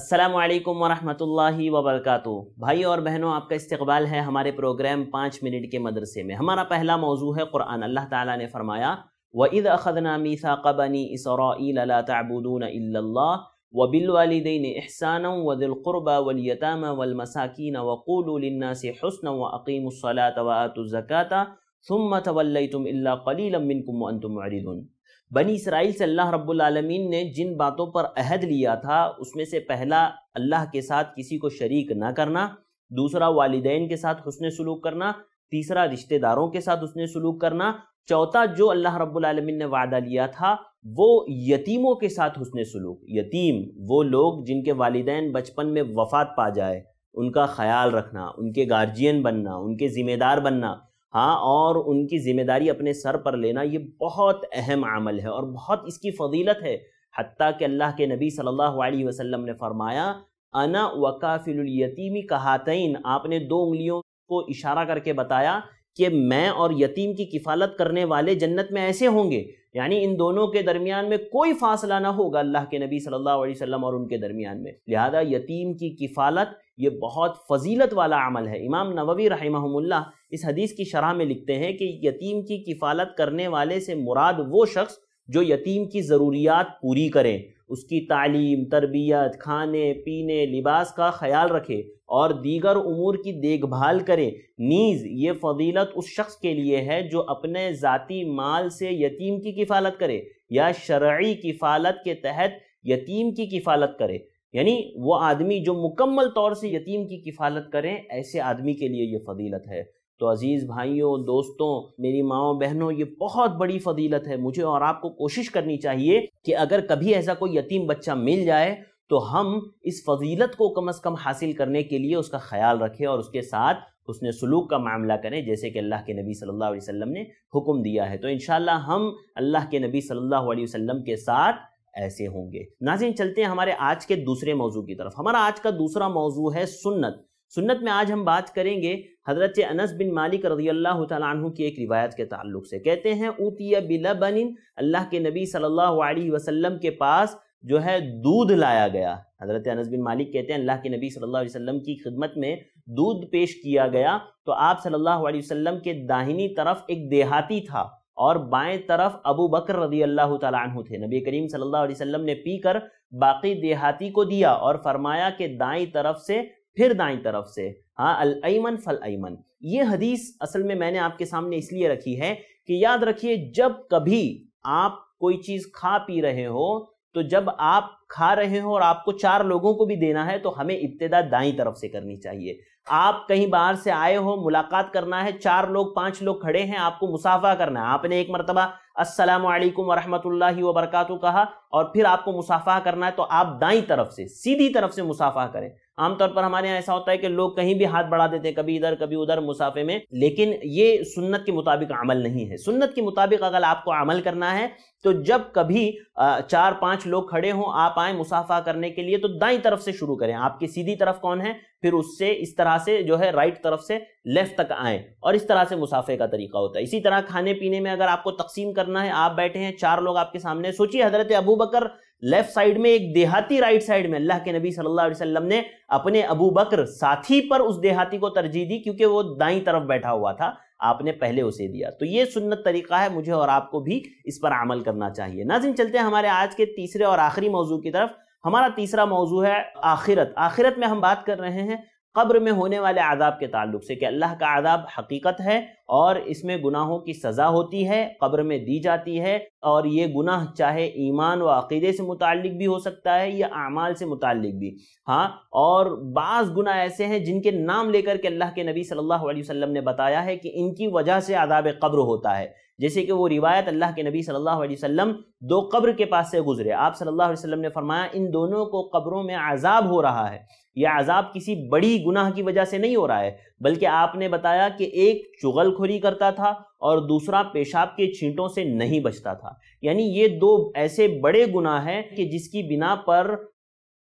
अस्सलाम वालेकुम वरहमतुल्लाहि वबरकातु भाई और बहनों आपका इस्तकबाल है हमारे प्रोग्राम पाँच मिनट के मदरसे में हमारा पहला मौजू है क़ुरान अल्लाह ताला ने फरमाया व इद अखदना मीसा कबनी इसराबून व बिलवालदेन एहसान व दिलक़ुरबा वलयताम वलमसाकिन वक़ूलना से हसन व अकीमसलात वातज़क़ाता सुम तवल्लम कलीलमिनकुम अनतुम अरिदुन बनी इसराइल से अल्लाह रब्बुलमीन ने जिन बातों पर अहद लिया था उसमें से पहला अल्लाह के साथ किसी को शरीक ना करना दूसरा वालदेन के साथ हसन सलूक करना तीसरा रिश्तेदारों के साथ उसने सलूक करना चौथा जो अल्लाह रब्लमिन ने वादा लिया था वो यतीमों के साथ हसन सलूक यतीम वो लोग जिनके वालदान बचपन में वफात पा जाए उनका ख्याल रखना उनके गार्जियन बनना उनके ज़िम्मेदार बनना हाँ और उनकी ज़िम्मेदारी अपने सर पर लेना ये बहुत अहम अमल है और बहुत इसकी फजीलत है हती कि अल्लाह के नबी सल्लल्लाहु अलैहि वसल्लम ने फरमाया अना वकाफिलयतीमी कहातइन आपने दो उंगलियों को इशारा करके बताया कि मैं और यतीम की किफ़ालत करने वाले जन्नत में ऐसे होंगे यानी इन दोनों के दरमियान में कोई फासला ना होगा अल्लाह के नबी सल्लल्लाहु अलैहि वसल्लम और उनके दरमियान में लिहाजा यतीम की किफ़ालत ये बहुत फजीलत वाला अमल है इमाम नववी रहम्ला इस हदीस की शरह में लिखते हैं कि यतीम की किफ़ालत करने वाले से मुराद वो शख्स जो यतीम की ज़रूरियात पूरी करें उसकी तालीम तरबियत खाने पीने लिबास का ख्याल रखे और दीगर उमूर की देखभाल करें नीज़ ये फजीलत उस शख्स के लिए है जो अपने ज़ाती माल से यतीम की किफ़ालत करे या शर्य किफ़ालत के तहत यतीम की किफ़ालत करे यानी वो आदमी जो मुकम्मल तौर से यतीम की किफ़ालत करें ऐसे आदमी के लिए ये फजीलत है तो अज़ीज़ भाइयों दोस्तों मेरी माओ बहनों ये बहुत बड़ी फ़दीलत है मुझे और आपको कोशिश करनी चाहिए कि अगर कभी ऐसा कोई यतीम बच्चा मिल जाए तो हम इस फजीलत को कम अज़ कम हासिल करने के लिए उसका ख्याल रखें और उसके साथ उसने सलूक का मामला करें जैसे कि अल्लाह के नबी सल्लल्लाहु अलैहि वसल्लम ने हुक्म दिया है तो इन हम अल्लाह के नबी सल्लल्लाहु अलैहि वसल्लम के साथ ऐसे होंगे नाजिन चलते हैं हमारे आज के दूसरे मौजू की तरफ हमारा आज का दूसरा मौजू है सुन्नत सुन्नत में आज हम बात करेंगे हजरत अनस बिन मालिक रजी अल्लाह तु की एक रिवायत के ताल्लुक से कहते हैं ऊतिया बिलबनिन अल्लाह के नबी सल्लल्लाहु अलैहि वसल्लम के पास जो है दूध लाया गया हजरत अनस बिन मालिक कहते हैं अल्लाह के नबी सल्लल्लाहु अलैहि वसल्लम की खिदमत में दूध पेश किया गया तो आप सल्लल्लाहु अलैहि वसल्लम के दाहिनी तरफ एक देहाती था और बाएं तरफ अबू बकर रदी अल्लाह तु थे नबी करीम सल्लल्लाहु अलैहि वसल्लम ने पी कर बाकी देहाती को दिया और फरमाया कि दाई तरफ से फिर दाई तरफ से हाँ अलमन फल अमन ये हदीस असल में मैंने आपके सामने इसलिए रखी है कि याद रखिए जब कभी आप कोई चीज़ खा पी रहे हो तो जब आप खा रहे हो और आपको चार लोगों को भी देना है तो हमें इब्तदा दाई तरफ से करनी चाहिए आप कहीं बाहर से आए हो मुलाकात करना है चार लोग पांच लोग खड़े हैं आपको मुसाफा करना है आपने एक मरतबा अस्सलाम वालेकुम वरहमतुल्लाहि कहा और फिर आपको मुसाफा करना है तो आप दाई तरफ से सीधी तरफ से मुसाफा करें आमतौर पर हमारे यहाँ ऐसा होता है कि लोग कहीं भी हाथ बढ़ा देते हैं कभी इधर कभी उधर मुसाफे में लेकिन ये सुन्नत के मुताबिक अमल नहीं है सुन्नत के मुताबिक अगर आपको अमल करना है तो जब कभी चार पांच लोग खड़े हों आप आए मुसाफा करने के लिए तो दाई तरफ से शुरू करें आपकी सीधी तरफ कौन है फिर उससे इस तरह से जो है राइट तरफ से लेफ्ट तक आए और इस तरह से मुसाफे का तरीका होता है इसी तरह खाने पीने में अगर आपको तकसीम करना है आप बैठे हैं चार लोग आपके सामने सोचिए हजरत अबू बकर लेफ्ट साइड में एक देहाती राइट साइड में अल्लाह के नबी सल्लल्लाहु अलैहि वसल्लम ने अपने अबू बकर साथी पर उस देहाती को तरजीह दी क्योंकि वो दाई तरफ बैठा हुआ था आपने पहले उसे दिया तो ये सुन्नत तरीका है मुझे और आपको भी इस पर अमल करना चाहिए नाजिन चलते हैं हमारे आज के तीसरे और आखिरी मौजू की तरफ हमारा तीसरा मौजू है आखिरत आखिरत में हम बात कर रहे हैं कब्र में होने वाले आदाब के ताल्लुक से कि अल्लाह का आदाब हकीकत है और इसमें गुनाहों की सज़ा होती है कब्र में दी जाती है और ये गुनाह चाहे ईमान व अकीदे से मुतक भी हो सकता है या अमाल से मुतक भी हाँ और बाज़ गुनाह ऐसे हैं जिनके नाम लेकर के अल्लाह के नबी सल्लल्लाहु अलैहि वसल्लम ने बताया है कि इनकी वजह से आदाब कब्र होता है जैसे कि वो रिवायत अल्लाह के नबी सल्लल्लाहु अलैहि वसल्लम दो कब्र के पास से गुजरे आप सल्लल्लाहु अलैहि वसल्लम ने फरमाया इन दोनों को कब्रों में आज़ाब हो रहा है यह आज़ाब किसी बड़ी गुनाह की वजह से नहीं हो रहा है बल्कि आपने बताया कि एक चुगलखोरी करता था और दूसरा पेशाब के छींटों से नहीं बचता था यानी ये दो ऐसे बड़े गुनाह हैं कि जिसकी बिना पर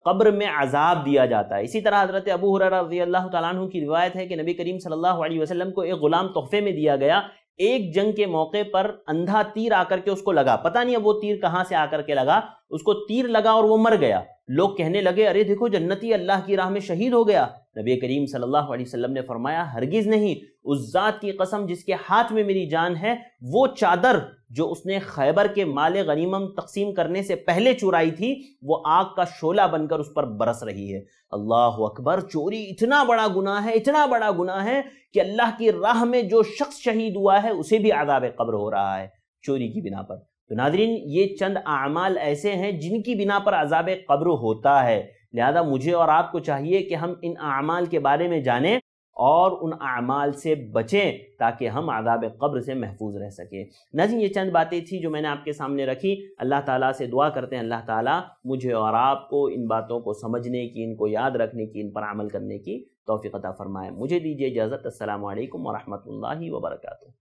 कब्र में अजाब दिया जाता है इसी तरह हजरत अबू हुररा रजी अल्लाह तु की रिवायत है कि नबी करीम सल्लल्लाहु अलैहि वसल्लम को एक ग़ुलाम तोहफे में दिया गया एक जंग के मौके पर अंधा तीर आकर के उसको लगा पता नहीं अब वो तीर कहां से आकर के लगा उसको तीर लगा और वो मर गया लोग कहने लगे अरे देखो जन्नती अल्लाह की राह में शहीद हो गया नबी करीम सल्लल्लाहु अलैहि वसल्लम ने फरमाया हरगिज नहीं उस जात की कसम जिसके हाथ में मेरी जान है वो चादर जो उसने खैबर के माल गनीमम तकसीम करने से पहले चुराई थी वो आग का शोला बनकर उस पर बरस रही है अल्लाह अकबर चोरी इतना बड़ा गुना है इतना बड़ा गुना है कि अल्लाह की राह में जो शख्स शहीद हुआ है उसे भी आदाब कब्र हो रहा है चोरी की बिना पर तो नादरीन ये चंद अमाल ऐसे हैं जिनकी बिना पर अजाब कब्र होता है लिहाजा मुझे और आपको चाहिए कि हम इन अमाल के बारे में जानें और उन अमाल से बचें ताकि हम आदाब कब्र से महफूज रह सकें नाजिन ये चंद बातें थी जो मैंने आपके सामने रखी अल्लाह ताला से दुआ करते हैं अल्लाह ताला मुझे और आपको इन बातों को समझने की इनको याद रखने की इन पर अमल करने की तोफ़ीक़ता फ़रमाए मुझे दीजिए इजाज़त असल वरहमल वबरक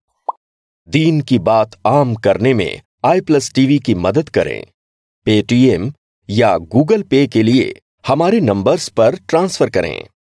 दीन की बात आम करने में आई प्लस टीवी की मदद करें पेटीएम या गूगल पे के लिए हमारे नंबर्स पर ट्रांसफ़र करें